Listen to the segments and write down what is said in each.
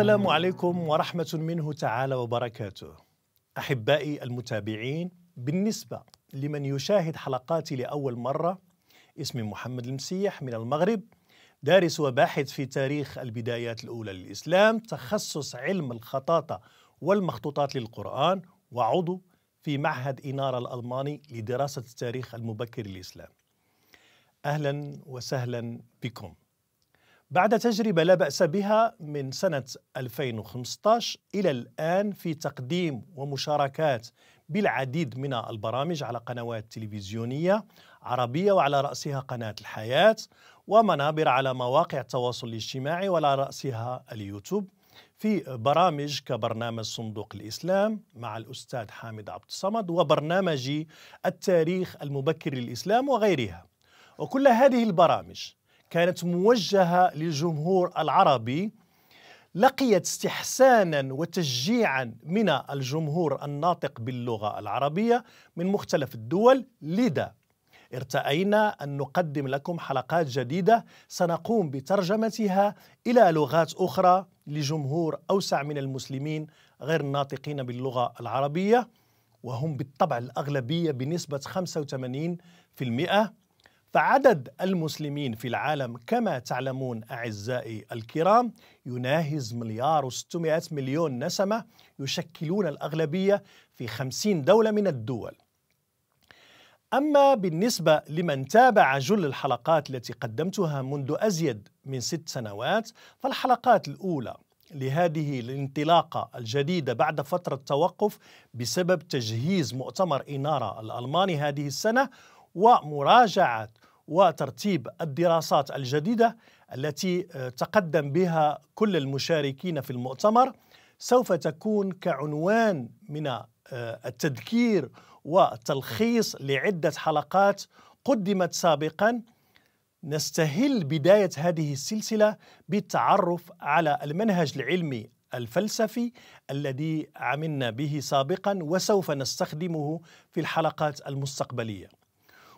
السلام عليكم ورحمة منه تعالى وبركاته. أحبائي المتابعين، بالنسبة لمن يشاهد حلقاتي لأول مرة، اسمي محمد المسيح من المغرب، دارس وباحث في تاريخ البدايات الأولى للإسلام، تخصص علم الخطاطة والمخطوطات للقرآن، وعضو في معهد إنارة الألماني لدراسة التاريخ المبكر للإسلام. أهلا وسهلا بكم. بعد تجربة لا بأس بها من سنة 2015 إلى الآن في تقديم ومشاركات بالعديد من البرامج على قنوات تلفزيونية عربية وعلى رأسها قناة الحياة ومنابر على مواقع التواصل الاجتماعي وعلى رأسها اليوتيوب في برامج كبرنامج صندوق الإسلام مع الأستاذ حامد عبد الصمد وبرنامجي التاريخ المبكر للإسلام وغيرها وكل هذه البرامج كانت موجهة للجمهور العربي لقيت استحسانا وتشجيعا من الجمهور الناطق باللغة العربية من مختلف الدول لذا ارتأينا أن نقدم لكم حلقات جديدة سنقوم بترجمتها إلى لغات أخرى لجمهور أوسع من المسلمين غير الناطقين باللغة العربية وهم بالطبع الأغلبية بنسبة 85% فعدد المسلمين في العالم كما تعلمون أعزائي الكرام يناهز مليار وستمائة مليون نسمة يشكلون الأغلبية في خمسين دولة من الدول أما بالنسبة لمن تابع جل الحلقات التي قدمتها منذ أزيد من ست سنوات فالحلقات الأولى لهذه الانطلاقة الجديدة بعد فترة توقف بسبب تجهيز مؤتمر إنارة الألماني هذه السنة ومراجعه وترتيب الدراسات الجديده التي آه، تقدم بها كل المشاركين في المؤتمر سوف تكون كعنوان من آه، التذكير وتلخيص لعده حلقات قدمت سابقا نستهل بدايه هذه السلسله بالتعرف على المنهج العلمي الفلسفي الذي عملنا به سابقا وسوف نستخدمه في الحلقات المستقبليه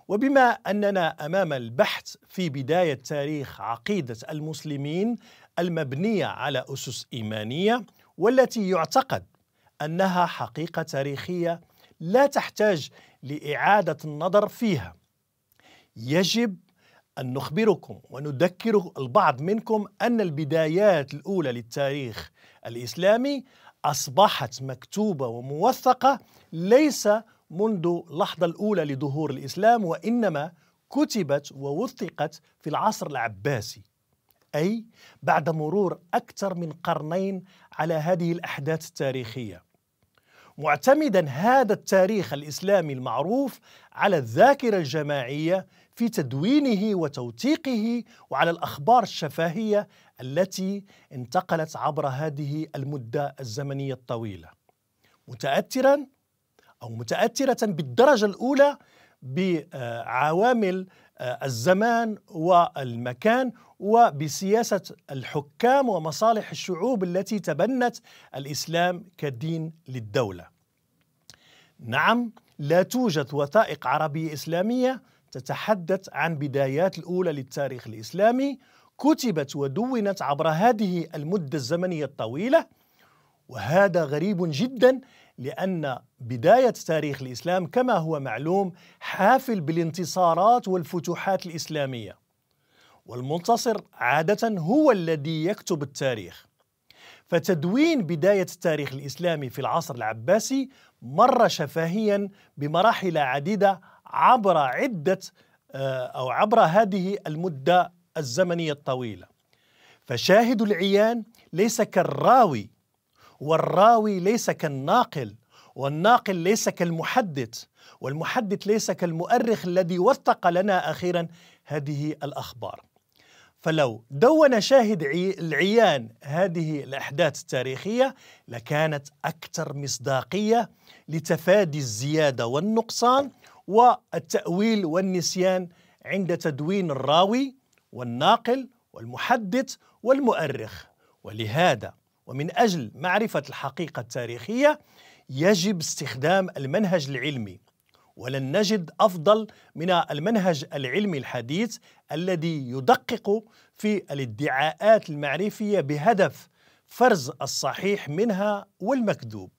وبما اننا امام البحث في بدايه تاريخ عقيده المسلمين المبنيه على اسس ايمانيه والتي يعتقد انها حقيقه تاريخيه لا تحتاج لاعاده النظر فيها يجب أن نخبركم ونذكر البعض منكم أن البدايات الأولى للتاريخ الإسلامي أصبحت مكتوبة وموثقة ليس منذ اللحظة الأولى لظهور الإسلام وإنما كتبت ووثقت في العصر العباسي أي بعد مرور أكثر من قرنين على هذه الأحداث التاريخية معتمدا هذا التاريخ الإسلامي المعروف على الذاكرة الجماعية في تدوينه وتوثيقه وعلى الأخبار الشفاهية التي انتقلت عبر هذه المدة الزمنية الطويلة متأثرا أو متأثرة بالدرجة الأولى بعوامل آه، الزمان والمكان وبسياسة الحكام ومصالح الشعوب التي تبنت الإسلام كدين للدولة. نعم لا توجد وثائق عربية إسلامية تتحدث عن بدايات الأولى للتاريخ الإسلامي كتبت ودونت عبر هذه المدة الزمنية الطويلة وهذا غريب جدا لأن بداية تاريخ الإسلام كما هو معلوم حافل بالانتصارات والفتوحات الإسلامية والمنتصر عادة هو الذي يكتب التاريخ فتدوين بداية التاريخ الإسلامي في العصر العباسي مر شفاهيا بمراحل عديدة عبر عدة آه، أو عبر هذه المدة الزمنية الطويلة فشاهد العيان ليس كالراوي والراوي ليس كالناقل والناقل ليس كالمحدث والمحدث ليس كالمؤرخ الذي وثق لنا اخيرا هذه الاخبار. فلو دون شاهد العيان هذه الاحداث التاريخيه لكانت اكثر مصداقيه لتفادي الزياده والنقصان والتاويل والنسيان عند تدوين الراوي والناقل والمحدث والمؤرخ ولهذا ومن أجل معرفة الحقيقة التاريخية يجب استخدام المنهج العلمي ولن نجد أفضل من المنهج العلمي الحديث الذي يدقق في الادعاءات المعرفية بهدف فرز الصحيح منها والمكذوب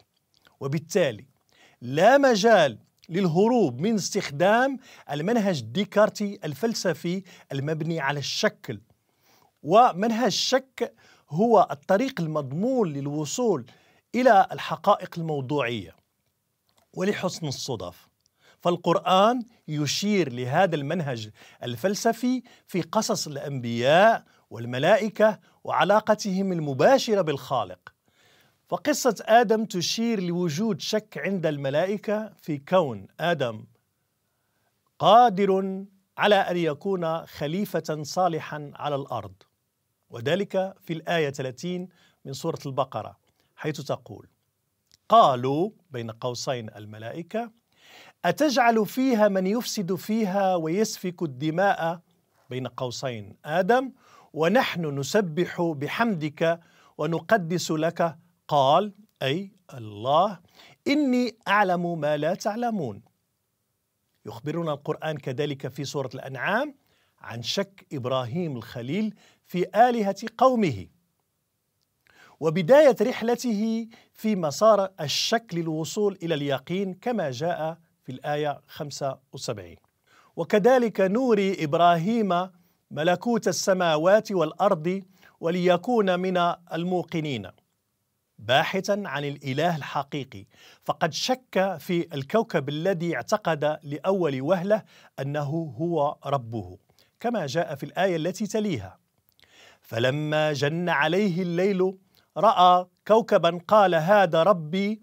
وبالتالي لا مجال للهروب من استخدام المنهج ديكارتي الفلسفي المبني على الشكل ومنهج الشك هو الطريق المضمون للوصول إلى الحقائق الموضوعية ولحسن الصدف فالقرآن يشير لهذا المنهج الفلسفي في قصص الأنبياء والملائكة وعلاقتهم المباشرة بالخالق فقصة آدم تشير لوجود شك عند الملائكة في كون آدم قادر على أن يكون خليفة صالحا على الأرض وذلك في الآية 30 من سورة البقرة حيث تقول قالوا بين قوسين الملائكة أتجعل فيها من يفسد فيها ويسفك الدماء بين قوسين آدم ونحن نسبح بحمدك ونقدس لك قال أي الله إني أعلم ما لا تعلمون يخبرنا القرآن كذلك في سورة الأنعام عن شك إبراهيم الخليل في آلهة قومه وبداية رحلته في مسار الشك للوصول إلى اليقين كما جاء في الآية 75 وكذلك نوري إبراهيم ملكوت السماوات والأرض وليكون من الموقنين باحثا عن الإله الحقيقي فقد شك في الكوكب الذي اعتقد لأول وهلة أنه هو ربه كما جاء في الآية التي تليها فلما جن عليه الليل راى كوكبا قال هذا ربي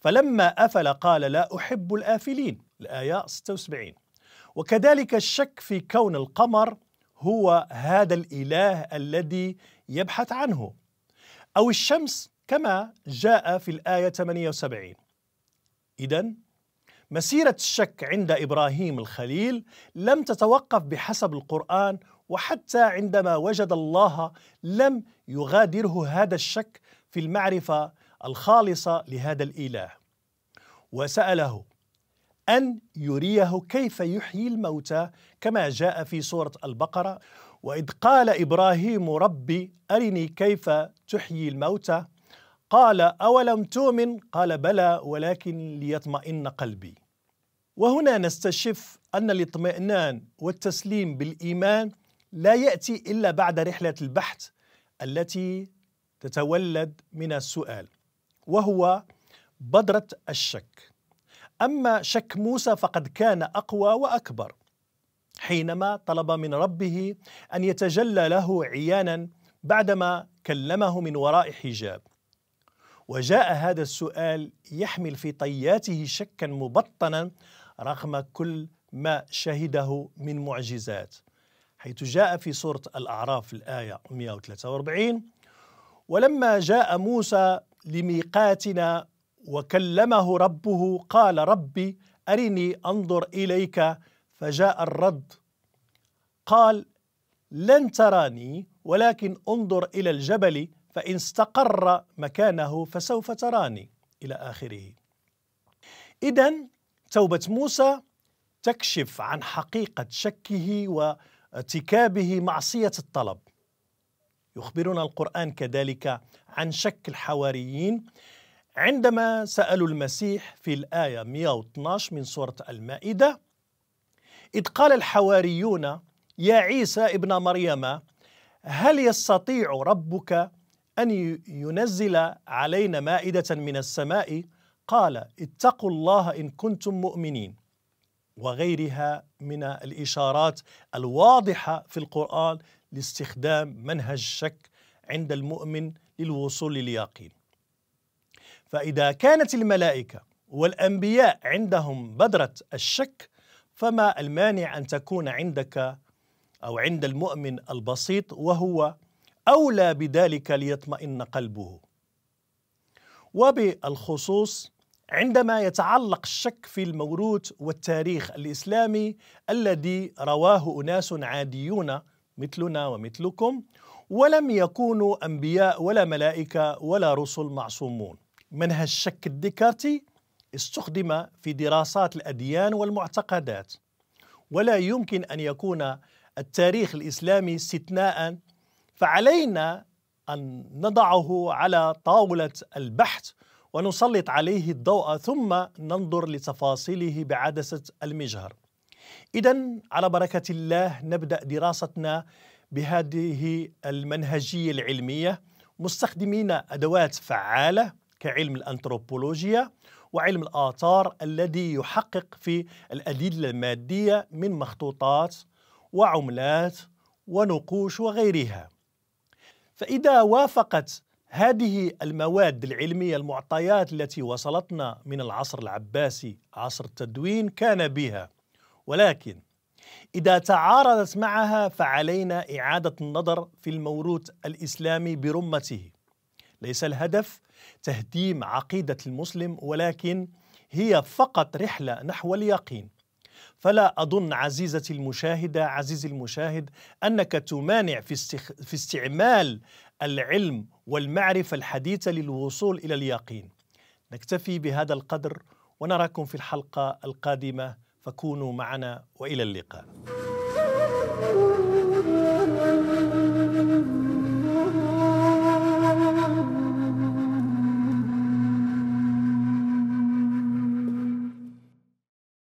فلما افل قال لا احب الافلين الايه 76 وكذلك الشك في كون القمر هو هذا الاله الذي يبحث عنه او الشمس كما جاء في الايه 78 اذا مسيره الشك عند ابراهيم الخليل لم تتوقف بحسب القران وحتى عندما وجد الله لم يغادره هذا الشك في المعرفه الخالصه لهذا الاله وساله ان يريه كيف يحيي الموتى كما جاء في سوره البقره واذ قال ابراهيم ربي ارني كيف تحيي الموتى قال اولم تؤمن قال بلى ولكن ليطمئن قلبي وهنا نستشف ان الاطمئنان والتسليم بالايمان لا ياتي الا بعد رحله البحث التي تتولد من السؤال وهو بذره الشك اما شك موسى فقد كان اقوى واكبر حينما طلب من ربه ان يتجلى له عيانا بعدما كلمه من وراء حجاب وجاء هذا السؤال يحمل في طياته شكا مبطنا رغم كل ما شهده من معجزات حيث جاء في سورة الأعراف الآية 143 ولما جاء موسى لميقاتنا وكلمه ربه قال ربي أرني أنظر إليك فجاء الرد قال لن تراني ولكن انظر إلى الجبل فإن استقر مكانه فسوف تراني إلى آخره إذا توبة موسى تكشف عن حقيقة شكه و ارتكابه معصية الطلب يخبرنا القرآن كذلك عن شك الحواريين عندما سألوا المسيح في الآية 112 من سورة المائدة إذ قال الحواريون يا عيسى ابن مريم هل يستطيع ربك أن ينزل علينا مائدة من السماء؟ قال اتقوا الله إن كنتم مؤمنين وغيرها من الإشارات الواضحة في القرآن لاستخدام منهج الشك عند المؤمن للوصول لليقين فإذا كانت الملائكة والأنبياء عندهم بذرة الشك فما المانع أن تكون عندك أو عند المؤمن البسيط وهو أولى بذلك ليطمئن قلبه وبالخصوص عندما يتعلق الشك في الموروث والتاريخ الاسلامي الذي رواه اناس عاديون مثلنا ومثلكم ولم يكونوا انبياء ولا ملائكه ولا رسل معصومون منهج الشك الديكارتي استخدم في دراسات الاديان والمعتقدات ولا يمكن ان يكون التاريخ الاسلامي استثناء فعلينا ان نضعه على طاوله البحث ونسلط عليه الضوء ثم ننظر لتفاصيله بعدسة المجهر إذا على بركة الله نبدأ دراستنا بهذه المنهجية العلمية مستخدمين أدوات فعالة كعلم الأنثروبولوجيا وعلم الآثار الذي يحقق في الأدلة المادية من مخطوطات وعملات ونقوش وغيرها فإذا وافقت هذه المواد العلمية المعطيات التي وصلتنا من العصر العباسي عصر التدوين كان بها ولكن إذا تعارضت معها فعلينا إعادة النظر في الموروث الإسلامي برمته ليس الهدف تهديم عقيدة المسلم ولكن هي فقط رحلة نحو اليقين فلا أظن عزيزتي المشاهدة عزيزي المشاهد أنك تمانع في, استخ... في استعمال العلم والمعرفة الحديثة للوصول إلى اليقين نكتفي بهذا القدر ونراكم في الحلقة القادمة فكونوا معنا وإلى اللقاء